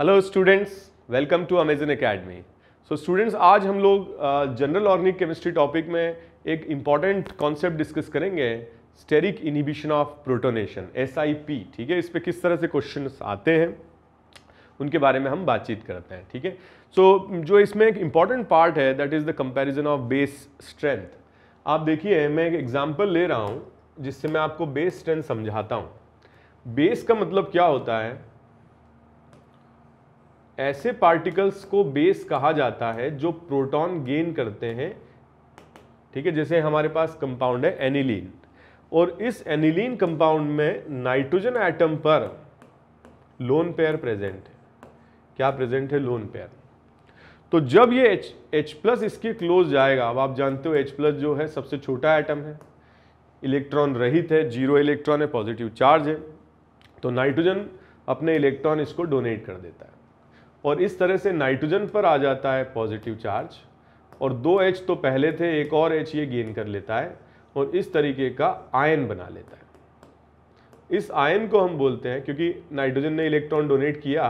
hello students welcome to Amazon academy so students आज हम लोग जनरल ऑर्गेनिक केमिस्ट्री टॉपिक में एक इम्पॉर्टेंट कॉन्सेप्ट डिस्कस करेंगे स्टेरिक इनिबिशन ऑफ प्रोटोनेशन एस ठीक है इस पर किस तरह से क्वेश्चन आते हैं उनके बारे में हम बातचीत करते हैं ठीक है सो जो इसमें एक इम्पॉर्टेंट पार्ट है that is the comparison of base strength आप देखिए मैं एक एग्जाम्पल ले रहा हूँ जिससे मैं आपको बेस स्ट्रेंथ समझाता हूँ बेस का मतलब क्या होता है ऐसे पार्टिकल्स को बेस कहा जाता है जो प्रोटॉन गेन करते हैं ठीक है जैसे हमारे पास कंपाउंड है एनिलीन और इस एनिलीन कंपाउंड में नाइट्रोजन एटम पर लोन पेयर प्रेजेंट है क्या प्रेजेंट है लोन पेयर तो जब ये H एच प्लस इसके क्लोज जाएगा अब आप जानते हो H प्लस जो है सबसे छोटा एटम है इलेक्ट्रॉन रहित है जीरो इलेक्ट्रॉन है पॉजिटिव चार्ज है तो नाइट्रोजन अपने इलेक्ट्रॉन इसको डोनेट कर देता है और इस तरह से नाइट्रोजन पर आ जाता है पॉजिटिव चार्ज और दो एच तो पहले थे एक और एच ये गेन कर लेता है और इस तरीके का आयन बना लेता है इस आयन को हम बोलते हैं क्योंकि नाइट्रोजन ने इलेक्ट्रॉन डोनेट किया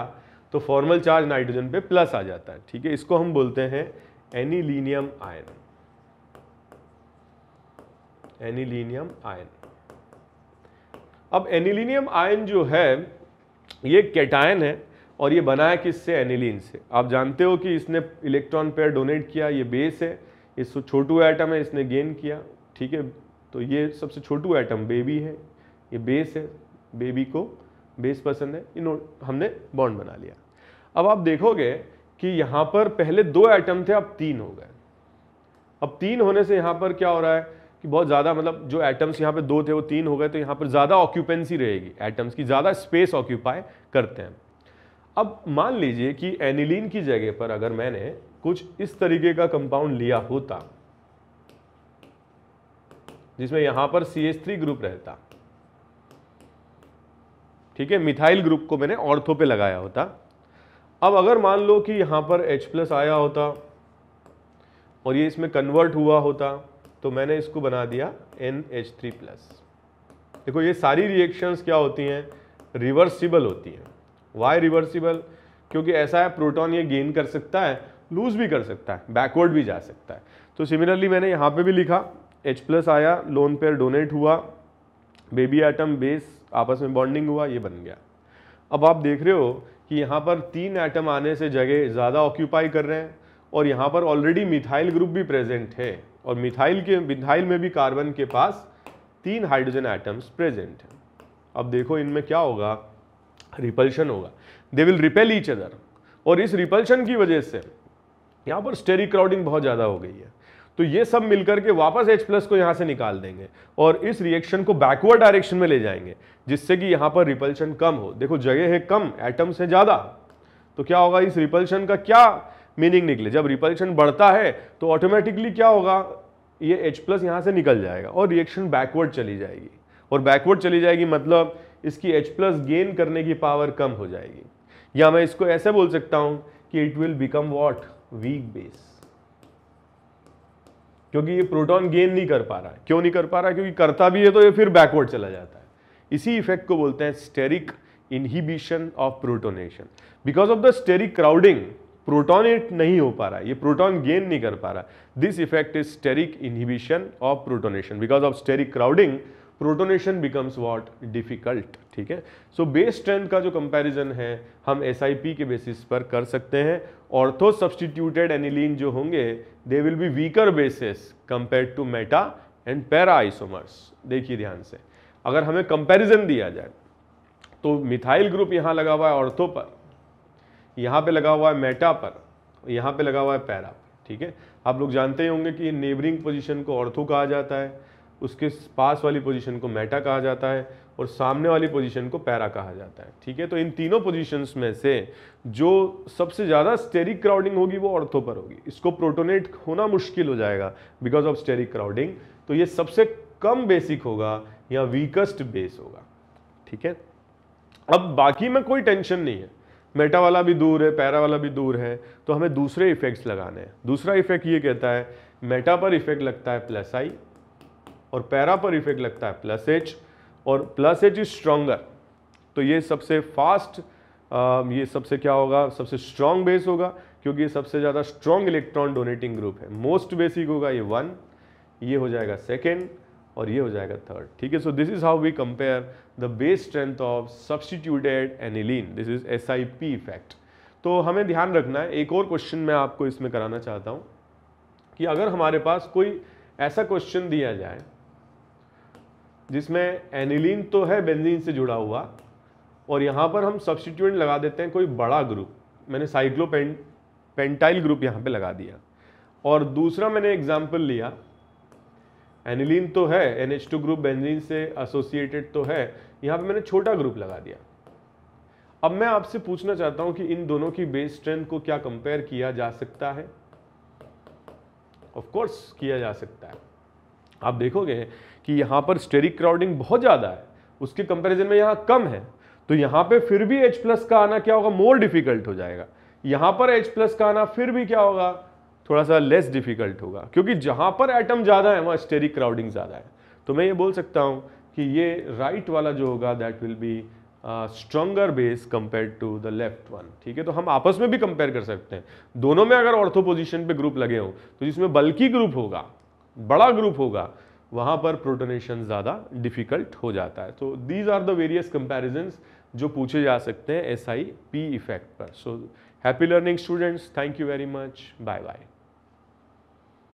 तो फॉर्मल चार्ज नाइट्रोजन पे प्लस आ जाता है ठीक है इसको हम बोलते हैं एनीलिनियम आयन एनीलिनियम आयन अब एनीलिनियम आयन जो है ये कैटायन है और ये बनाया किससे एनिलीन से आप जानते हो कि इसने इलेक्ट्रॉन पेयर डोनेट किया ये बेस है ये छोटू एटम है इसने गेन किया ठीक है तो ये सबसे छोटू एटम बेबी है ये बेस है बेबी को बेस पसंद है इन हमने बॉन्ड बना लिया अब आप देखोगे कि यहाँ पर पहले दो एटम थे अब तीन हो गए अब तीन होने से यहाँ पर क्या हो रहा है कि बहुत ज़्यादा मतलब जो एटम्स यहाँ पर दो थे वो तीन हो गए तो यहाँ पर ज़्यादा ऑक्यूपेंसी रहेगी एटम्स की ज़्यादा स्पेस ऑक्यूपाई करते हैं अब मान लीजिए कि एनिलीन की जगह पर अगर मैंने कुछ इस तरीके का कंपाउंड लिया होता जिसमें यहां पर सी एच थ्री ग्रुप रहता ठीक है मिथाइल ग्रुप को मैंने ऑर्थो पे लगाया होता अब अगर मान लो कि यहां पर H प्लस आया होता और ये इसमें कन्वर्ट हुआ होता तो मैंने इसको बना दिया एन एच थ्री प्लस देखो ये सारी रिएक्शंस क्या होती हैं रिवर्सिबल होती हैं वाई रिवर्सिबल क्योंकि ऐसा है प्रोटॉन ये गेन कर सकता है लूज भी कर सकता है बैकवर्ड भी जा सकता है तो सिमिलरली मैंने यहाँ पे भी लिखा H प्लस आया लोन पेयर डोनेट हुआ बेबी एटम बेस आपस में बॉन्डिंग हुआ ये बन गया अब आप देख रहे हो कि यहाँ पर तीन एटम आने से जगह ज़्यादा ऑक्यूपाई कर रहे हैं और यहाँ पर ऑलरेडी मिथाइल ग्रुप भी प्रेजेंट है और मिथाइल के मिथाइल में भी कार्बन के पास तीन हाइड्रोजन एटम्स प्रेजेंट हैं अब देखो इनमें क्या होगा रिपल्शन होगा they will repel each other और इस रिपल्शन की वजह से यहाँ पर स्टेरी क्राउडिंग बहुत ज़्यादा हो गई है तो ये सब मिलकर के वापस H प्लस को यहाँ से निकाल देंगे और इस रिएक्शन को बैकवर्ड डायरेक्शन में ले जाएंगे जिससे कि यहाँ पर रिपल्शन कम हो देखो जगह है कम एटम्स हैं ज़्यादा तो क्या होगा इस रिपल्शन का क्या मीनिंग निकले जब रिपल्शन बढ़ता है तो ऑटोमेटिकली क्या होगा ये H प्लस यहाँ से निकल जाएगा और रिएक्शन बैकवर्ड चली जाएगी और बैकवर्ड चली जाएगी मतलब इसकी एच प्लस गेन करने की पावर कम हो जाएगी या मैं इसको ऐसे बोल सकता हूं कि it will become what weak base क्योंकि ये प्रोटॉन गेन नहीं कर पा रहा क्यों नहीं कर पा रहा क्योंकि करता भी है तो ये फिर बैकवर्ड चला जाता है इसी इफेक्ट को बोलते हैं steric inhibition of protonation because of the steric crowding protonate नहीं हो पा रहा है ये प्रोटॉन गेन नहीं कर पा रहा this effect is steric inhibition of protonation because of steric crowding protonation becomes what difficult ठीक है सो बेस स्ट्रेंथ का जो कंपैरिजन है हम एस के बेसिस पर कर सकते हैं ऑर्थो सब्सटीट्यूटेड एनिलीन जो होंगे they will be weaker bases compare to meta and para isomers देखिए ध्यान से अगर हमें कंपैरिजन दिया जाए तो मिथाइल ग्रुप यहाँ लगा हुआ है ऑर्थो पर यहाँ पे लगा हुआ है मेटा पर यहाँ पे लगा हुआ है पैरा पर ठीक है आप लोग जानते ही होंगे कि नेबरिंग पोजिशन को ऑर्थो कहा जाता है उसके पास वाली पोजीशन को मेटा कहा जाता है और सामने वाली पोजीशन को पैरा कहा जाता है ठीक है तो इन तीनों पोजीशंस में से जो सबसे ज़्यादा स्टेरिक क्राउडिंग होगी वो ऑर्थो पर होगी इसको प्रोटोनेट होना मुश्किल हो जाएगा बिकॉज ऑफ स्टेरिक क्राउडिंग तो ये सबसे कम बेसिक होगा या वीकेस्ट बेस होगा ठीक है अब बाकी में कोई टेंशन नहीं है मेटा वाला भी दूर है पैरा वाला भी दूर है तो हमें दूसरे इफेक्ट्स लगाने हैं दूसरा इफेक्ट ये कहता है मेटा पर इफेक्ट लगता है प्लस आई और पैरा पर इफेक्ट लगता है प्लस एच और प्लस एच इज स्ट्रोंगर तो ये सबसे फास्ट ये सबसे क्या होगा सबसे स्ट्रांग बेस होगा क्योंकि ये सबसे ज़्यादा स्ट्रांग इलेक्ट्रॉन डोनेटिंग ग्रुप है मोस्ट बेसिक होगा ये वन ये हो जाएगा सेकेंड और ये हो जाएगा थर्ड ठीक है so this is how we compare the base strength of substituted aniline this is S I P effect तो हमें ध्यान रखना है एक और क्वेश्चन मैं आपको इसमें कराना चाहता हूँ कि अगर हमारे पास कोई ऐसा क्वेश्चन दिया जाए जिसमें एनिलीन तो है बेंजीन से जुड़ा हुआ और यहाँ पर हम सब्सटीट्यूट लगा देते हैं कोई बड़ा ग्रुप मैंने साइक्लो पेंटाइल ग्रुप यहाँ पे लगा दिया और दूसरा मैंने एग्जाम्पल लिया एनिलीन तो है एन टू ग्रुप बेंजीन से एसोसिएटेड तो है यहाँ पे मैंने छोटा ग्रुप लगा दिया अब मैं आपसे पूछना चाहता हूँ कि इन दोनों की बेस स्ट्रेंथ को क्या कंपेयर किया जा सकता है ऑफकोर्स किया जा सकता है आप देखोगे कि यहाँ पर स्टेरिक क्राउडिंग बहुत ज़्यादा है उसके कंपैरिजन में यहाँ कम है तो यहाँ पे फिर भी H प्लस का आना क्या होगा मोर डिफिकल्ट हो जाएगा यहाँ पर H प्लस का आना फिर भी क्या होगा थोड़ा सा लेस डिफिकल्ट होगा क्योंकि जहाँ पर एटम ज़्यादा है वहाँ स्टेरिक क्राउडिंग ज़्यादा है तो मैं ये बोल सकता हूँ कि ये राइट right वाला जो होगा that will be stronger base compare to the left one ठीक है तो हम आपस में भी कंपेयर कर सकते हैं दोनों में अगर ऑर्थो पे ग्रुप लगे हो तो जिसमें बल्कि ग्रुप होगा बड़ा ग्रुप होगा वहाँ पर प्रोटोनेशन ज़्यादा डिफिकल्ट हो जाता है तो these are the various comparisons जो पूछे जा सकते हैं एस आई पी इफेक्ट पर so happy learning students thank you very much bye bye